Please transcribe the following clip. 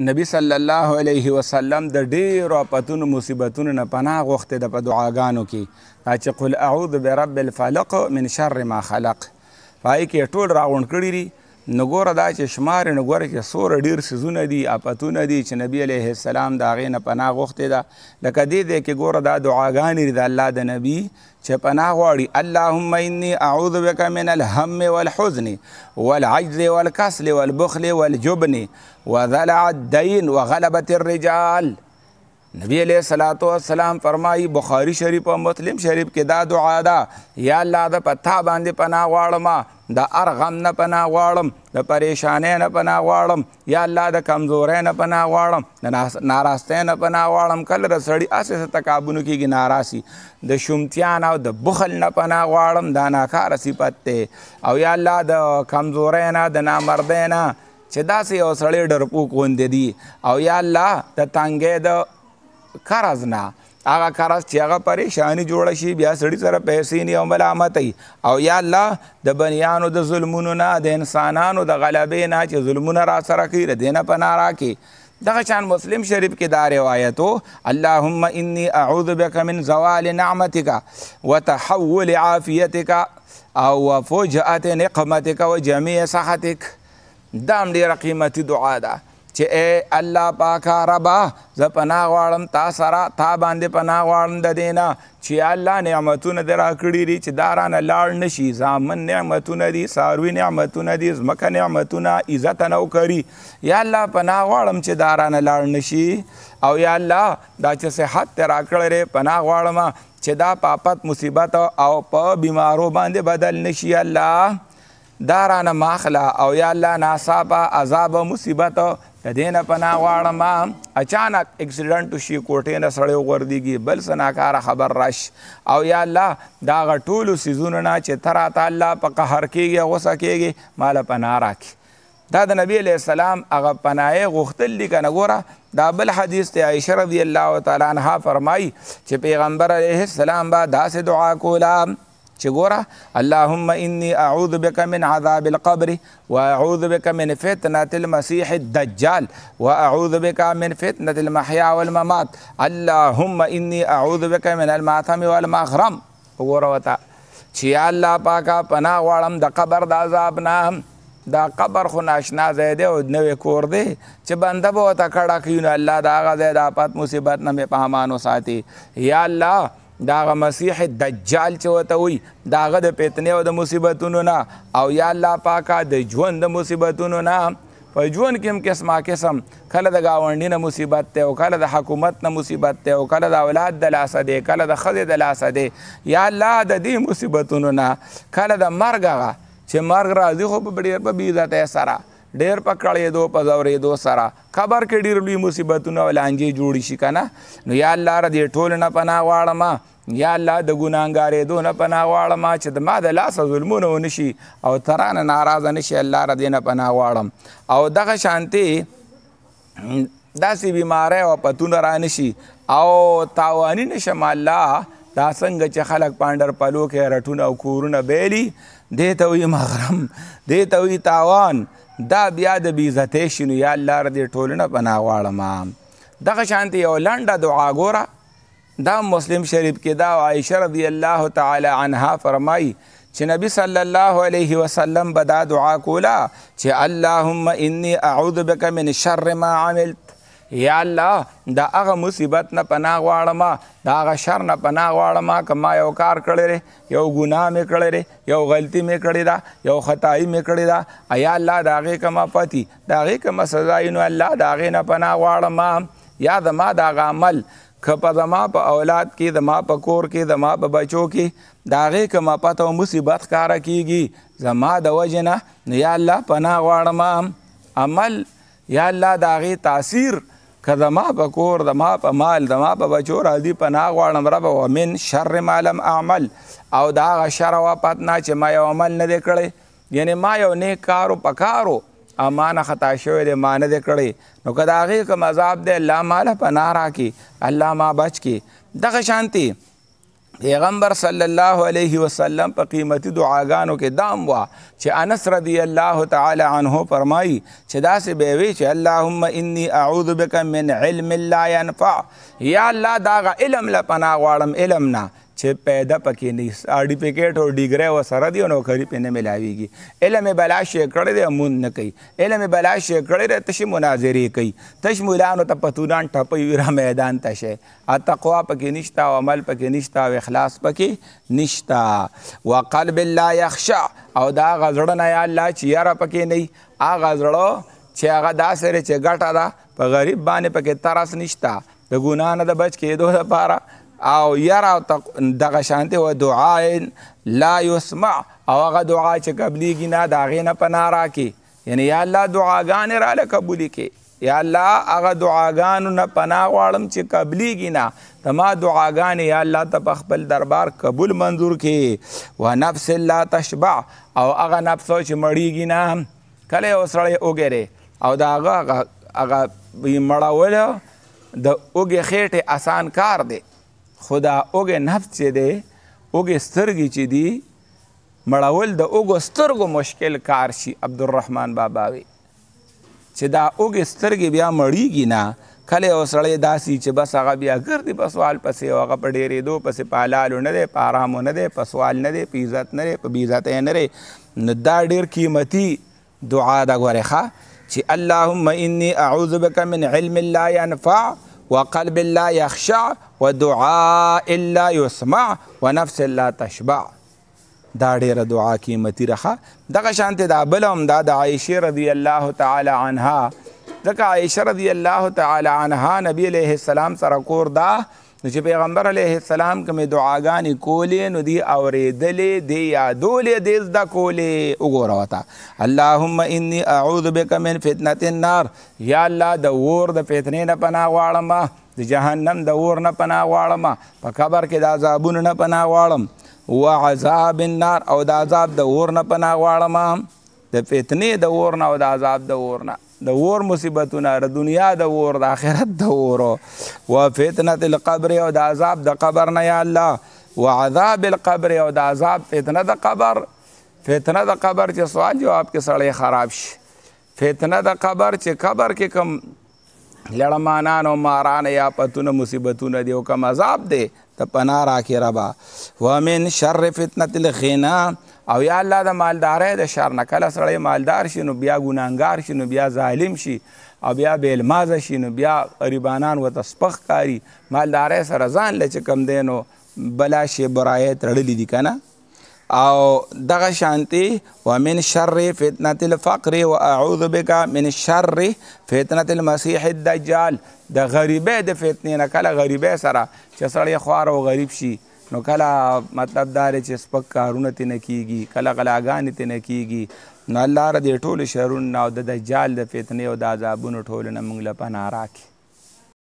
نبی صلی الله علیه وسلم د ډیرو پتون مصیبتونو نه پناه غوښته د په دعاګانو کې چې قل اعوذ برب الفلق من شر ما خلق پای کې ټول راغون کړی نو ګوره دا چې شمار نو ګوره کې څوره ډیر سیزونه دي اپتونه دي چې نبی علیه السلام د هغې نه پناه غوښتې ده لکه دې دی کې ګوره دا دعاګانې دي د الله د نبی چې پناه غواړي اللهم انی اعوذ بک من الهم والحزن والعجز والکسل والبخل والجبن وذلع الدین وغلبت الرجال نبی علیہ الصلوۃ والسلام فرمایي بخاری شریف او مسلم شریف کې دا دعا ده یا الله د پتا باندې پناه غواړم د ار غم نه پناه غواړم د پریشانې نه پناه غواړم یا الله د کمزورۍ نه پناه غواړم د ناراستۍ نه پناه غواړم کله د سړي هسې څه تکابونو کېږي ناراسي د شومتیان او د بخل نه پناه غواړم دا ناکاره صفت دی او یا الله د کمزورۍ نه د نامردۍ نه چې داسې یو سړی ډرپوک غوندې دي او یا الله د تنګې د قرض نه هغه کاراس چې هغه پریشانی جوړ شي بیا سړی سره پیسې نه او بل امتای او یا الله د بنیانو د ظلمونو نه د انسانانو د غلبې نه چې ظلمونه را سره کوي ر دینه پنا راکې دغه شان مسلم شریف کې دا روایت او اللهم انی اعوذ بک من زوال نعمتک وتحول عافیتک او فجأة نقمتک وجميع صحتک دام ډیره قیمتي دعا ده دا. چې اے الله پاکا ربا زه پناه غواړم تا سره تا باندې پناه غواړم د دینا چې الله نعمتونه در راکړي دي چې دارانه لاړ نشي زامن نعمتونه دي ساروي نعمتونه دي ځمکه نعمتونه عزت نو کوي یا الله پناه غواړم چې دارانه لاړ نشي او یا الله دا چې صحت ته راکړې پناه غواړم چې دا پاپت مصیبت او په بیمارو باندې بدل نشي الله دارانه ماخلا او یا الله ناصابه عذاب مصیبت د دې نه پناه غواړم اچانک اکسیډنټ وشي کوټې نه سړی وغورځېږي بل څه ناکاره خبر راش او یا الله دا هغه ټولو څیزونو نه چې ته راته الله په قهر کېږي غوسه کېږي ماله پناه راکړي دا د نبی علیه السلام هغه پناهیې غوښتل دي که نه ګوره دا بل حدیث ته عائشه رضی الله تعالی عنها فرمایي چې پیغمبر علیه السلام به داسې دعا کوله چې ګوره اللهم انی اعوذ بک من عذاب القبر واعوذ بک من فتنه المسيح الدجال واعوذ بک من فتنه المحيا والممات اللهم انی اعوذ بک من الماثم والمغرم وګوره وتا چې الله پاکا پناه غواړم د قبر د عذاب نه دا قبر خو ناشنا ځای دی او نوې کور دی چې بنده به ورته کړه کوي نو الله د هغه ځای د آفت مصیبت نه مې په امانو ساتي یا الله دا غ مسیح دجال چې وته وي دا غ د پیتنې او د مصیبتونو نه او یا الله پاکا د ژوند د مصیبتونو نه په ژوند کې هم قسمه قسم کله د گاونډي نه مصیبت ته او کله د حکومت نه مصیبت ته او کله د اولاد د لاسه دی کله د خزې د لاسه دی یا الله د دې مصیبتونو نه کله د مرګ هغه چې مرګ راځي خو په ډېر په بې عزته سره ډیر پکړې دو په زورې دو سره خبر کې ډیر لوی مصیبتونه ولانجې جوړ شي کنه نو یا الله را دې ټول نه پنا واړم یا الله د ګناګارې دو نه پنا واړم چې د ما د لاس ظلمونه ونشي او تران ناراض نشي الله را دې نه پنا واړم او دغه شانتي داسې بیماری او پتون را نشي او تاوانی نشم الله تا څنګه چې خلک پاندر پلو کې رټونه او کورونه بیلی دې ته وي مغرم دې ته وي تاوان دا بیا د بیزتې شنو یا الله ر دې ټولنه بنا غواړم دغه شانتي یو لنډه دعا ګوره دا مسلم شریف کې دا عائشه رضی الله تعالی عنها فرمایي چې نبی صلی الله علیه وسلم به دا دعا کوله چې اللهم انی اعوذ بک من شر ما عملت یا الله دا هغه مصیبت نه پناه غواړم دا هغه شر نه پناه غواړم که ما یو کار کړی یو ګناه مې کړی یو غلطي مې کړې ده یو خطایي مې کړې ده یا الله د هغې که ما پتی د هغې که ما سزا نو الله د هغې نه پناه غواړم یا زما د هغه عمل که په زما په اولاد کې زما په کور کې زما په بچو کې د هغې که ما پته او مصیبت ښکاره کیږي زما د وجې نه نو یا الله پناه غواړم عمل یا الله د هغې تاثیر که زما په کور زما په مال زما په بچو راځي پناه غواړم ربه ومن شر ما لم اعمل او د هغه شر واپت نه چې ما یو عمل نه دی کړی یعنی ما یو نیک کار پکارو اما نه خطا شوی دی ما نه دی کړی نو که د هغې کوم عذاب دی الله ماله پناه راکړي الله ما بچ کړي دغه شانتي پیغمبر صلی الله علیه وسلم په قیمتي دعاګانو کې دام وا چې انس رضی الله تعالی عنه فرمایي چې دا سه به وی چې اللهم انی اعوذ بک من علم لا ينفع یا الله دا علم لا پناه غواړم علم نه چې پیدا پکې نه سرټیفیکیټ او ډیګری ورسره دي او نوکري پې نه میلاویږي علم یې بلا شی کړی دی مونځ نه کوي علم یې بلا شی کړی دی تشې مناظرې کوي تش مولانو ته پتونان ټپوي وي را میدان ته شی تقوا پکې نشته او عمل پکې نشته او اخلاص پکې نشته وقلب لا یخشع او دا هغه زړه نه یا الله چې یاره پکې نه وي هغه زړه چې هغه داسې چې ګټه ده په غریب باندې پکې ترس نشته د ګناه نه د بچ کېدو لپاره او یرا دغه شانته و دعاء لا يسمع او هغه دعا چې قبليږي نه دا غینه پناه راکې یعنی یا الله دعاګان را له قبول کې یا الله هغه دعاګان نه پناه غواړم چې قبليږي نه تما دعاګان یا الله ته خپل دربار قبول منظور کې و نفس لا تشبع او هغه نفس چې مړیږي نه کله وسړی وګره او دا هغه هغه مړول د اوګه خېټه آسان کار دی خو دا اوږې نفت چې دی اوږې سترګې چې دي مړول د اوږو سترګو مشکل کار شي عبدالرحمن بابا وی چې دا اوږې سترګې بیا مړیږي نه کله یو سړی داسې چې بس هغه بیا ګرځي په سوال پسې او هغه په ډېرېدو پسې په حلالو نه دی په آرامو نه دی په سوال نه دی په عزت نه دی په بېعزتۍ نه دی نو دا ډېر قیمتي دعا ده ګورې ښه چې اللهم انی اعوذ بک من علم لا ينفع وقلب لا يخشع ودعاء الا يسمع ونفس لا تشبع دا ډیره دعا قیمتي رخه دغه شانته دا بل هم دا د عائشه رضی الله تعالی عنها ځکه عائشه رضی الله تعالی عنها نبی علیه السلام سره کور دا نو چې پیغمبر علیه السلام کومې دعاګانې کولې نو دی اورېدلې دی یادولې دی زده کولې وګوره ورته اللهم انی اعوذ بک من فتنة النار یا الله د اور د فتنې نه پناه غواړم د جهنم د اور نه پناه غواړم په قبر کې د عذابونو نه پناه غواړم وعذاب النار او د عذاب د اور نه پناه غواړم د فتنې د اور نه او د عذاب د اور نه د اور مصیبتونه د دنیا د اور د آخرت د اور او فتنه القبر او د عذاب د قبر نه یا الله وعذاب القبر او د عذاب فتنه د قبر فتنه د قبر چې سوال جواب کې سړی خراب شي فتنه د قبر چې قبر کې کم لړمانان او ماران یا پتونه مصیبتونه دی او کم عذاب دی ته پناه راکې ربا ومن شر فتنه الغنا او یا الله د مالدارۍ د شر نه کله سړی مالدار شي نو بیا ګناهګار شي نو بیا ظالم شي او بیا بېلمازه شي نو بیا غریبانان ورته سپخ کاري مالدارۍ سره ځان له چې کم دی نو بلا شي برایت رړلی دي که نه او دغه شانتی ومن شر فتنه الفقر واعوذ بك من شر فتنه المسيح الدجال د غریبه د فتنې نه کله غریبه سره چې سړی خوار او غریب شي نو کله مطلب دا چې سپک کارونه تنه کیږي کله غلاګان تنه کیږي نو الله ر دې ټول شرون نو د دجال د فتنې او د عذابونو ټول نه موږ له پناه راکړي